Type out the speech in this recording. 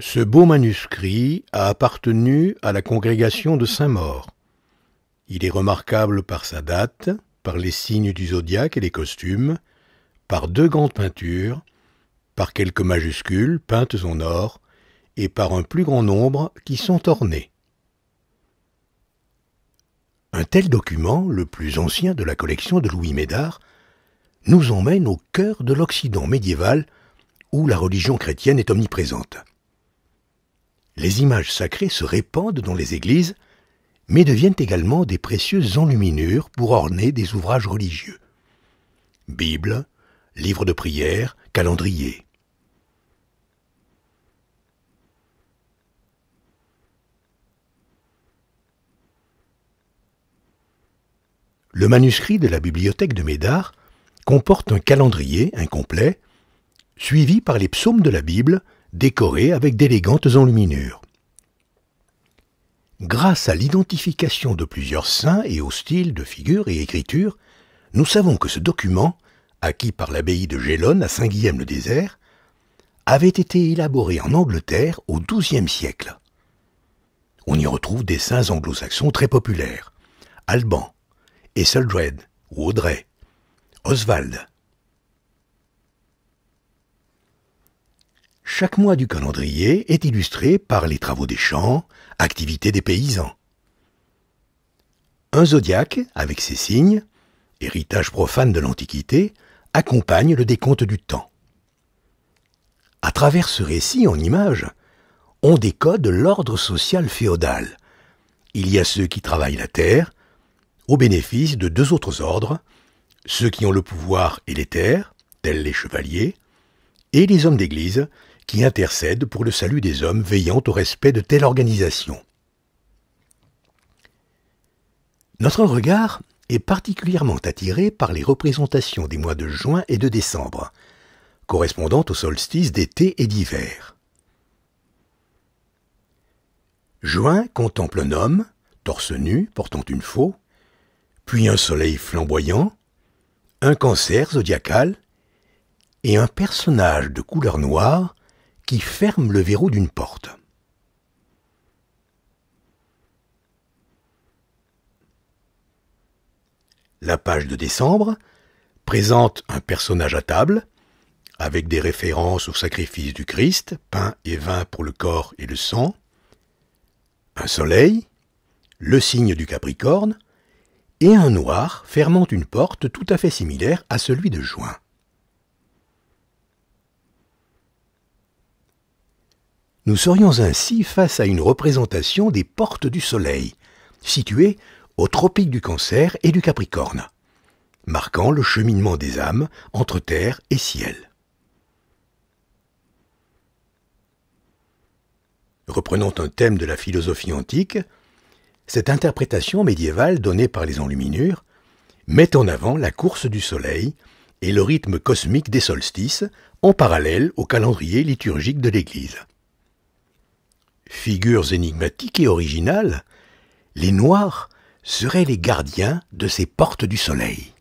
Ce beau manuscrit a appartenu à la congrégation de Saint-Maur. Il est remarquable par sa date, par les signes du zodiaque et les costumes, par deux grandes peintures, par quelques majuscules peintes en or, et par un plus grand nombre qui sont ornées. Un tel document, le plus ancien de la collection de Louis Médard, nous emmène au cœur de l'Occident médiéval où la religion chrétienne est omniprésente les images sacrées se répandent dans les églises, mais deviennent également des précieuses enluminures pour orner des ouvrages religieux. Bible, livre de prière, calendrier. Le manuscrit de la bibliothèque de Médard comporte un calendrier incomplet, suivi par les psaumes de la Bible Décoré avec d'élégantes enluminures. Grâce à l'identification de plusieurs saints et au style de figure et écriture, nous savons que ce document, acquis par l'abbaye de Gélone à Saint-Guilhem-le-Désert, avait été élaboré en Angleterre au XIIe siècle. On y retrouve des saints anglo-saxons très populaires, Alban, Esseldred ou Audrey, Oswald, Chaque mois du calendrier est illustré par les travaux des champs, activités des paysans. Un zodiaque, avec ses signes, héritage profane de l'Antiquité, accompagne le décompte du temps. À travers ce récit en images, on décode l'ordre social féodal. Il y a ceux qui travaillent la terre, au bénéfice de deux autres ordres, ceux qui ont le pouvoir et les terres, tels les chevaliers, et les hommes d'église, qui intercède pour le salut des hommes veillant au respect de telle organisation. Notre regard est particulièrement attiré par les représentations des mois de juin et de décembre, correspondant aux solstices d'été et d'hiver. Juin contemple un homme, torse nu, portant une faux, puis un soleil flamboyant, un cancer zodiacal et un personnage de couleur noire qui ferme le verrou d'une porte. La page de décembre présente un personnage à table, avec des références au sacrifice du Christ, pain et vin pour le corps et le sang, un soleil, le signe du Capricorne, et un noir fermant une porte tout à fait similaire à celui de juin. Nous serions ainsi face à une représentation des portes du Soleil, situées aux tropiques du Cancer et du Capricorne, marquant le cheminement des âmes entre terre et ciel. Reprenant un thème de la philosophie antique, cette interprétation médiévale donnée par les enluminures met en avant la course du Soleil et le rythme cosmique des solstices en parallèle au calendrier liturgique de l'Église. Figures énigmatiques et originales, les Noirs seraient les gardiens de ces portes du soleil.